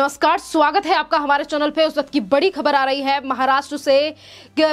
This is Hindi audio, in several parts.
नमस्कार स्वागत है आपका हमारे चैनल पे उस वक्त की बड़ी खबर आ रही है महाराष्ट्र से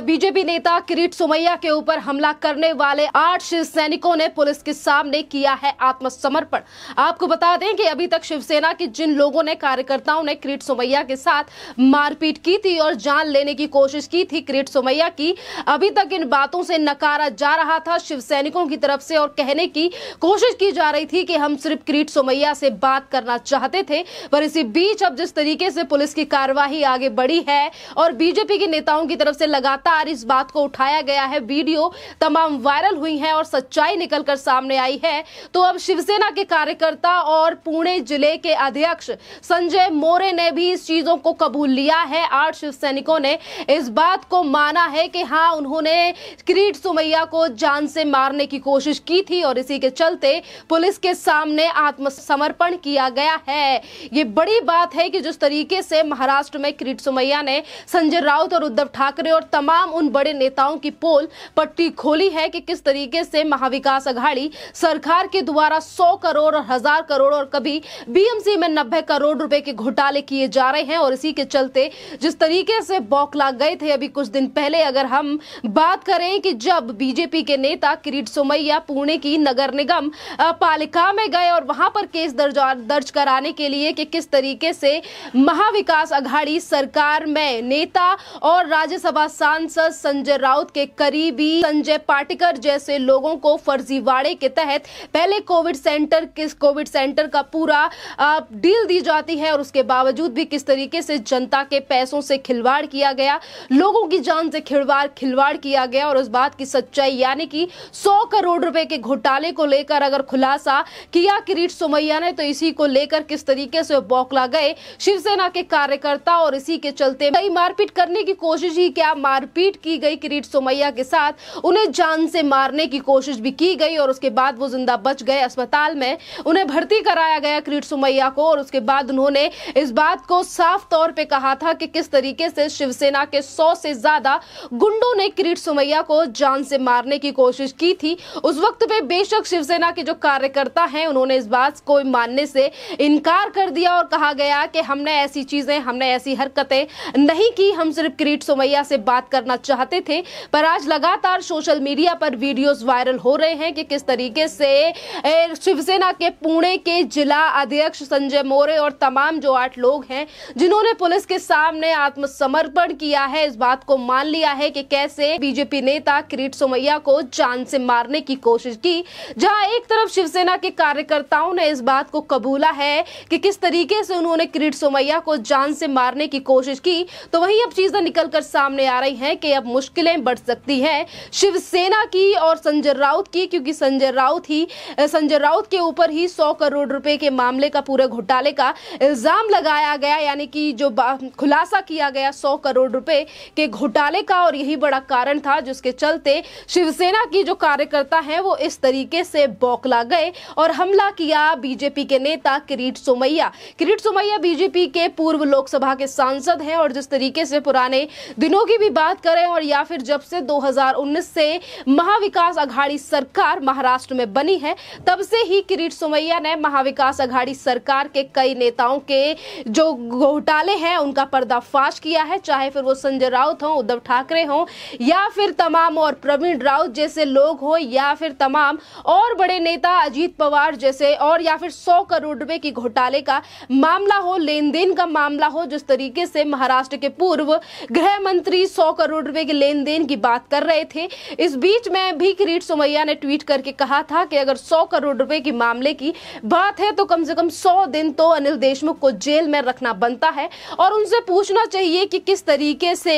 बीजेपी नेता किरीट सोमैया के ऊपर हमला करने वाले आठ शिव सैनिकों ने पुलिस के सामने किया है आत्मसमर्पण आपको बता दें कि अभी तक शिवसेना के जिन लोगों ने कार्यकर्ताओं ने किरीट सोमैया के साथ मारपीट की थी और जान लेने की कोशिश की थी किरीट सोमैया की अभी तक इन बातों से नकारा जा रहा था शिव सैनिकों की तरफ से और कहने की कोशिश की जा रही थी कि हम सिर्फ किरीट सोमैया से बात करना चाहते थे पर इसी बीच अब जिस तरीके से पुलिस की कार्यवाही आगे बढ़ी है और बीजेपी के नेताओं की तरफ से लगातार इस बात को उठाया गया है वीडियो तमाम वायरल हुई है और सच्चाई निकलकर सामने आई है तो अब शिवसेना के कार्यकर्ता और पुणे जिले के अध्यक्ष संजय मोरे ने भी इस चीजों को कबूल लिया है आठ शिव सैनिकों ने इस बात को माना है कि हाँ उन्होंने क्रीट सुमैया को जान से मारने की कोशिश की थी और इसी के चलते पुलिस के सामने आत्मसमर्पण किया गया है ये बड़ी बात है हैं कि जिस तरीके से महाराष्ट्र में किरीट सुमैया ने संजय राउत और उद्धव ठाकरे और तमाम उन बड़े नेताओं की पोल पट्टी खोली है कि किस तरीके से महाविकास अघाड़ी सरकार के द्वारा सौ करोड़ और हजार करोड़ और कभी बीएमसी में नब्बे करोड़ रुपए के घोटाले किए जा रहे हैं और इसी के चलते जिस तरीके से बौखला गए थे अभी कुछ दिन पहले अगर हम बात करें कि जब बीजेपी के नेता किरीट सोमैया पुणे की नगर निगम पालिका में गए और वहां पर केस दर्ज दर्ज कराने के लिए कि किस तरीके से में महाविकास अघाड़ी सरकार में नेता और राज्यसभा सांसद संजय राउत के करीबी संजय पाटिकर जैसे लोगों को फर्जीवाड़े के तहत पहले कोविड सेंटर किस कोविड सेंटर का पूरा डील दी जाती है और उसके बावजूद भी किस तरीके से जनता के पैसों से खिलवाड़ किया गया लोगों की जान से खिलवाड़ खिलवाड़ किया गया और उस बात की सच्चाई यानी कि 100 करोड़ रुपए के घोटाले को लेकर अगर खुलासा किया किरीट सोमैया ने तो इसी को लेकर किस तरीके से बौखला गए शिवसेना के कार्यकर्ता और इसी के चलते कई मारपीट करने की कोशिश ही क्या मारपीट की गई किरीट सोमैया के साथ उन्हें जान से मारने की कोशिश भी की गई और उसके बाद वो जिंदा बच गए अस्पताल में उन्हें भर्ती कराया गया किरीट सोमैया को और उसके बाद उन्होंने इस बात को साफ तौर पर कहा था कि किस तरीके से शिवसेना के सौ से ज्यादा गुंडों ने किरीट सोमैया को जान से मारने की कोशिश की थी उस वक्त पे बेशक शिवसेना के जो कार्यकर्ता हैं उन्होंने इस बात को मानने से इनकार कर दिया और कहा गया कि कि हमने ऐसी चीज़ें हमने ऐसी हरकतें नहीं की हम सिर्फ किरीट सोमैया से बात करना चाहते थे पर आज लगातार सोशल मीडिया पर वीडियोस वायरल हो रहे हैं कि किस तरीके से शिवसेना के पुणे के जिला अध्यक्ष संजय मोरे और तमाम जो आठ लोग हैं जिन्होंने पुलिस के सामने आत्मसमर्पण किया है इस बात को मान लिया है कि कैसे बीजेपी नेता किरीट सोमैया को जान से मारने की कोशिश की जहां एक तरफ शिवसेना के कार्यकर्ताओं ने इस बात को कबूला है कि किस तरीके से उन्होंने किरीट सोमैया को जान से मारने की कोशिश की तो वही अब चीजें निकल कर सामने आ रही हैं कि अब मुश्किलें बढ़ सकती हैं शिवसेना की और संजय राउत की क्योंकि संजय राउत ही संजय राउत के ऊपर ही सौ करोड़ रुपए के मामले का पूरे घोटाले का इल्जाम लगाया गया यानी कि जो खुलासा किया गया सौ करोड़ रुपए के घोटाले का और यही बड़ा कारण था जिसके चलते शिवसेना की जो कार्यकर्ता हैं वो इस तरीके से बौखला गए और हमला किया बीजेपी के नेता किरीट सोमैया किरीट सोमैया बीजेपी बीजेपी के पूर्व लोकसभा के सांसद हैं और जिस तरीके से पुराने दिनों की भी बात करें और या फिर जब से 2019 से महाविकास अघाड़ी सरकार महाराष्ट्र में बनी है तब से ही किरीट सोमैया ने महाविकास अघाड़ी सरकार के कई नेताओं के जो घोटाले हैं उनका पर्दाफाश किया है चाहे फिर वो संजय राउत हों उद्धव ठाकरे हों या फिर तमाम और प्रवीण राउत जैसे लोग हो या फिर तमाम और बड़े नेता अजीत पवार जैसे और या फिर सौ करोड़ रुपए की घोटाले का मामला हो लेन देन का मामला हो जिस तरीके से महाराष्ट्र के पूर्व गृह मंत्री सौ करोड़ रुपए के लेन देन की बात कर रहे थे इस बीच में भी किरीट सोमैया ने ट्वीट करके कहा था कि अगर सौ करोड़ रुपए के मामले की बात है तो कम से कम सौ दिन तो अनिल देशमुख को जेल में रखना बनता है और उनसे पूछना चाहिए कि किस तरीके से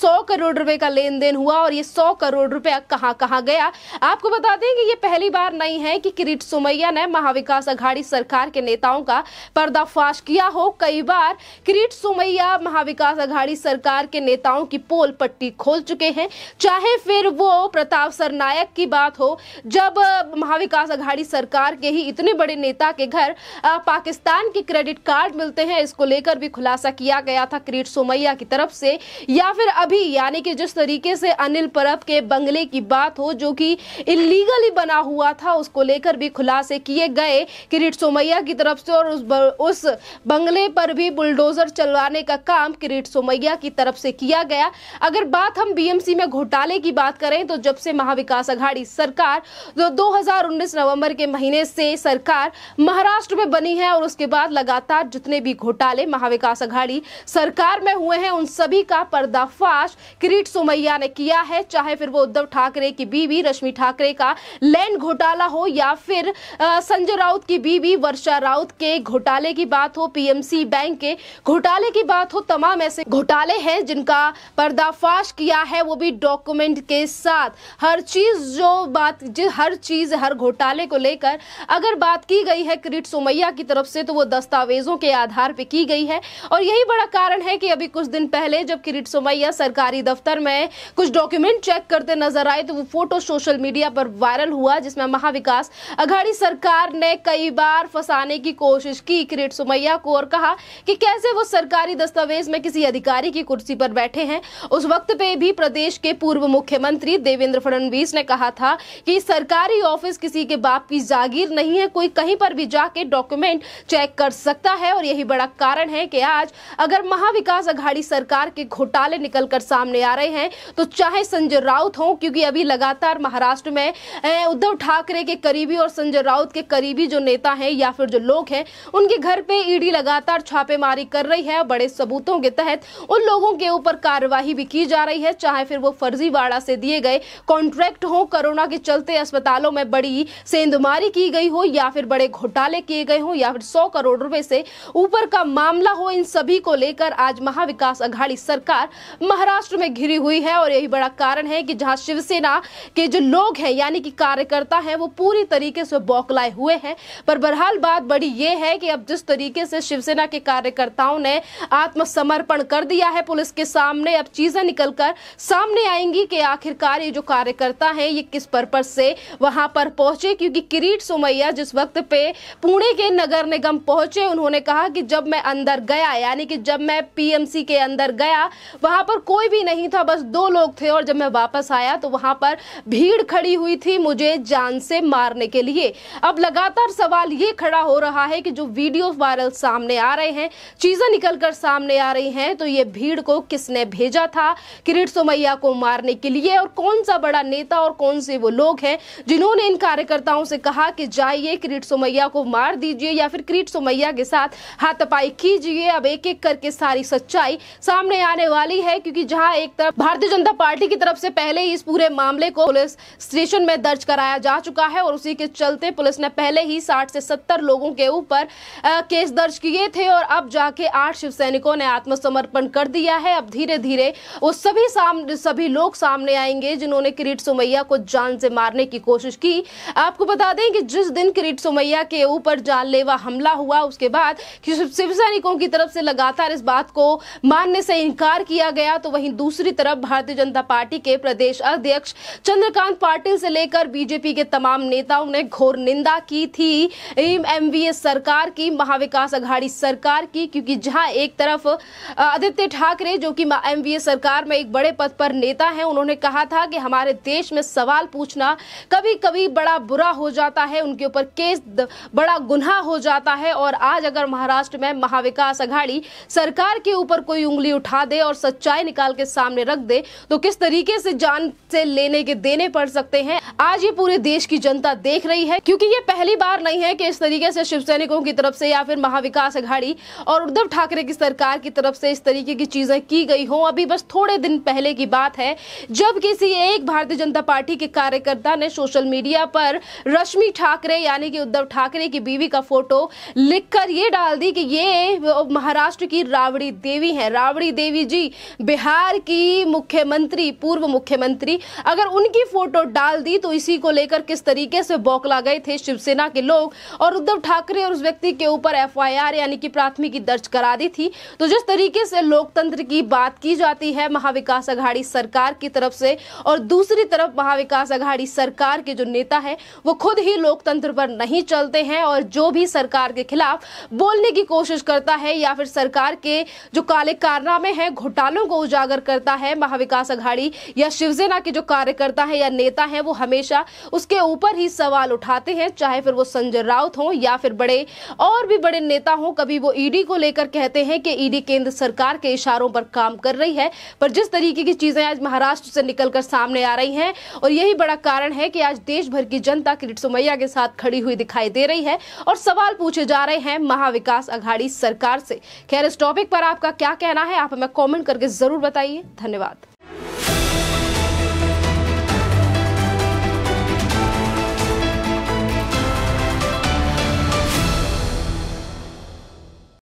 सौ करोड़ रुपए का लेन देन हुआ और ये सौ करोड़ रुपया कहाँ कहाँ गया आपको बता दें कि ये पहली बार नहीं है कि किरीट सोमैया ने महाविकास अघाड़ी सरकार के नेताओं का पर्दाफाश किया किया हो कई बार किरीट सुमैया महाविकास अघाड़ी सरकार के नेताओं की पोल पट्टी खोल चुके हैं चाहे फिर वो प्रताप सरनायक की बात हो जब महाविकास अघाड़ी सरकार के ही इतने बड़े नेता के घर पाकिस्तान के क्रेडिट कार्ड मिलते हैं इसको लेकर भी खुलासा किया गया था किरीट सोमैया की तरफ से या फिर अभी यानी कि जिस तरीके से अनिल परब के बंगले की बात हो जो कि इलीगली बना हुआ था उसको लेकर भी खुलासे किए गए किरीट सोमैया की तरफ से और उस बंगले पर भी बुलडोजर चलवाने का काम किरीट सोमैया की तरफ से किया गया अगर बात हम बीएमसी में घोटाले की बात करें तो जब से महाविकास अघाड़ी सरकार जो 2019 नवंबर के महीने से सरकार महाराष्ट्र में बनी है और उसके बाद लगातार जितने भी घोटाले महाविकास अघाड़ी सरकार में हुए हैं उन सभी का पर्दाफाश किरीट सोमैया ने किया है चाहे फिर वो उद्धव ठाकरे की बीवी रश्मि ठाकरे का लैंड घोटाला हो या फिर संजय राउत की बीवी वर्षा राउत के घोटाले की बात हो पीएमसी बैंक के घोटाले की बात हो तमाम ऐसे घोटाले हैं जिनका पर्दाफाश किया है वो भी डॉक्यूमेंट के साथ हर चीज जो बात जो हर चीज हर घोटाले को लेकर अगर बात की गई है क्रिट सोमैया की तरफ से तो वो दस्तावेजों के आधार पर की गई है और यही बड़ा कारण है कि अभी कुछ दिन पहले जब किरीट सोमैया सरकारी दफ्तर में कुछ डॉक्यूमेंट चेक करते नजर आए तो वो फोटो सोशल मीडिया पर वायरल हुआ जिसमें महाविकास अघाड़ी सरकार ने कई बार फंसाने की कोशिश की किरीट सोमैया को और कहा कि कैसे वो सरकारी दस्तावेज में किसी अधिकारी की कुर्सी पर बैठे हैं उस वक्त पे भी प्रदेश के पूर्व मुख्यमंत्री देवेंद्र फडणवीस ने कहा था कि सरकारी ऑफिस किसी के बाप की जागीर नहीं है कोई कहीं पर भी जाके डॉक्यूमेंट चेक कर सकता है और यही बड़ा कारण है कि आज अगर महाविकास अघाड़ी सरकार के घोटाले निकल कर सामने आ रहे हैं तो चाहे संजय राउत हो क्योंकि अभी लगातार महाराष्ट्र में उद्धव ठाकरे के करीबी और संजय राउत के करीबी जो नेता हैं या फिर जो लोग हैं उनके घर पे ईडी लगातार छापेमारी कर रही है बड़े सबूतों के तहत उन लोगों के ऊपर कार्यवाही भी की जा रही है चाहे फिर वो फर्जीवाड़ा से दिए गए कॉन्ट्रैक्ट हो कोरोना के चलते अस्पतालों में बड़ी सेंधमारी की गई हो या फिर बड़े घोटाले किए गए हों या फिर सौ करोड़ रुपए से ऊपर का मामला हो इन सभी को लेकर आज महाविकास अघाड़ी सरकार महाराष्ट्र में घिरी हुई है और यही बड़ा कारण है कि जहां शिवसेना के जो लोग हैं यानी कि कार्यकर्ता हैं वो पूरी तरीके से बौखलाए हुए हैं पर बहरहाल बात बड़ी ये है कि अब जिस तरीके से शिवसेना के कार्यकर्ताओं ने आत्मसमर्पण कर दिया है पुलिस के सामने अब चीजें निकलकर सामने आएंगी कि आखिरकार ये जो कार्यकर्ता हैं ये किस पर्पज से वहां पर पहुंचे क्योंकि किरीट सोमैया जिस वक्त पे पुणे के नगर निगम पहुंचे उन्होंने कहा कि जब मैं अंदर गया यानी कि जब मैं पीएमसी के अंदर गया वहां पर कोई भी नहीं था बस दो लोग थे और जब मैं वापस आया तो वहां पर भीड़ खड़ी हुई थी मुझे जान से मारने के लिए अब लगातार सवाल ये खड़ा हो रहा है कि जो वीडियो वायरल सामने सामने आ रहे हैं चीजें निकल कर सामने आ रही हैं तो ये भीड़ को किसने भेजा था किरीट सोमैया को मारने के लिए और कौन सा बड़ा नेता और कौन से वो लोग हैं जिन्होंने इन कार्यकर्ताओं से कहा कि जाइए किरीट सोमैया को मार दीजिए या फिर किरीट सोमैया के साथ हाथापाई कीजिए अब एक एक करके सारी सच्चाई सामने आने वाली है क्योंकि जहां एक तरफ भारतीय जनता पार्टी की तरफ से पहले ही इस पूरे मामले को पुलिस स्टेशन में दर्ज कराया जा चुका है और उसी के चलते पुलिस ने पहले ही साठ से सत्तर लोगों के ऊपर केस दर्ज किए थे और अब जाके आठ शिव सैनिकों ने आत्मसमर्पण कर दिया है अब धीरे धीरे वो सभी सामने सभी लोग सामने आएंगे जिन्होंने किरीट सोमैया को जान से मारने की कोशिश की आपको बता दें कि जिस दिन किरीट सोमैया के ऊपर जानलेवा हमला हुआ उसके बाद शिव सैनिकों की तरफ से लगातार इस बात को मानने से इनकार किया गया तो वहीं दूसरी तरफ भारतीय जनता पार्टी के प्रदेश अध्यक्ष चंद्रकांत पाटिल से लेकर बीजेपी के तमाम नेताओं ने घोर निंदा की थी एमवीए सरकार की महाविकास पहाड़ी सरकार की क्योंकि जहां एक तरफ आदित्य ठाकरे जो कि एमवीए सरकार में एक बड़े पद पर नेता हैं उन्होंने कहा था कि हमारे देश में सवाल पूछना कभी कभी बड़ा बुरा हो जाता है उनके ऊपर केस बड़ा गुना हो जाता है और आज अगर महाराष्ट्र में महाविकास अघाड़ी सरकार के ऊपर कोई उंगली उठा दे और सच्चाई निकाल के सामने रख दे तो किस तरीके से जान से लेने के देने पड़ सकते हैं आज ये पूरे देश की जनता देख रही है क्योंकि ये पहली बार नहीं है कि इस तरीके से शिव सैनिकों की तरफ से या फिर महाविकास विकास अघाड़ी और उद्धव ठाकरे की सरकार की तरफ से इस तरीके की चीजें की गई हो अभी बस थोड़े दिन पहले की बात है जब किसी एक भारतीय जनता पार्टी के कार्यकर्ता ने सोशल मीडिया पर रश्मि ठाकरे यानी कि उद्धव ठाकरे की बीवी का फोटो लिखकर ये डाल दी कि ये महाराष्ट्र की रावड़ी देवी है रावड़ी देवी जी बिहार की मुख्यमंत्री पूर्व मुख्यमंत्री अगर उनकी फोटो डाल दी तो इसी को लेकर किस तरीके से बौखला गए थे शिवसेना के लोग और उद्धव ठाकरे और उस व्यक्ति के ऊपर एफ एफआईआर यानी कि प्राथमिकी दर्ज करा दी थी तो जिस तरीके से लोकतंत्र की बात की जाती है महाविकास आघाड़ी सरकार की तरफ से और दूसरी तरफ महाविकास आघाड़ी सरकार के जो नेता है वो खुद ही लोकतंत्र पर नहीं चलते हैं और जो भी सरकार के खिलाफ बोलने की कोशिश करता है या फिर सरकार के जो काले कारनामे हैं घोटालों को उजागर करता है महाविकास आघाड़ी या शिवसेना के जो कार्यकर्ता है या नेता है वो हमेशा उसके ऊपर ही सवाल उठाते हैं चाहे फिर वो संजय राउत हों या फिर बड़े और भी बड़े नेता करता हूं कभी वो ईडी e को लेकर कहते हैं कि ईडी e केंद्र सरकार के इशारों पर काम कर रही है पर जिस तरीके की चीजें आज महाराष्ट्र से निकलकर सामने आ रही हैं और यही बड़ा कारण है कि आज देश भर की जनता किरीट सुमैया के साथ खड़ी हुई दिखाई दे रही है और सवाल पूछे जा रहे हैं महाविकास अघाड़ी सरकार से खैर इस टॉपिक पर आपका क्या कहना है आप हमें कॉमेंट करके जरूर बताइए धन्यवाद